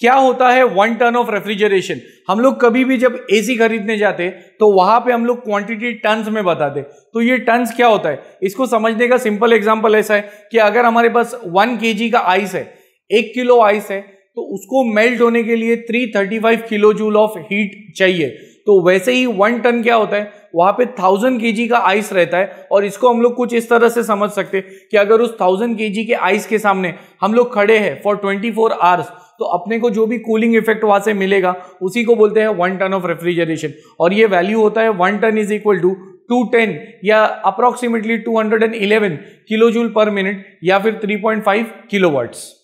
क्या होता है वन टन ऑफ रेफ्रिजरेशन हम लोग कभी भी जब एसी खरीदने जाते तो वहां पे हम लोग क्वांटिटी टन्स में बताते तो ये टन्स क्या होता है इसको समझने का सिंपल एग्जांपल ऐसा है कि अगर हमारे पास वन के का आइस है एक किलो आइस है तो उसको मेल्ट होने के लिए 335 किलो जूल ऑफ हीट चाहिए तो वैसे ही वन टन क्या होता है वहां पे थाउजेंड के का आइस रहता है और इसको हम लोग कुछ इस तरह से समझ सकते कि अगर उस थाउजेंड के के आइस के सामने हम लोग खड़े हैं फॉर ट्वेंटी फोर आवर्स तो अपने को जो भी कूलिंग इफेक्ट वहां से मिलेगा उसी को बोलते हैं वन टन ऑफ रेफ्रिजरेशन और ये वैल्यू होता है one ton is equal to 210 या approximately 211 kilo joule per minute या फिर 3.5 किलोवाट्स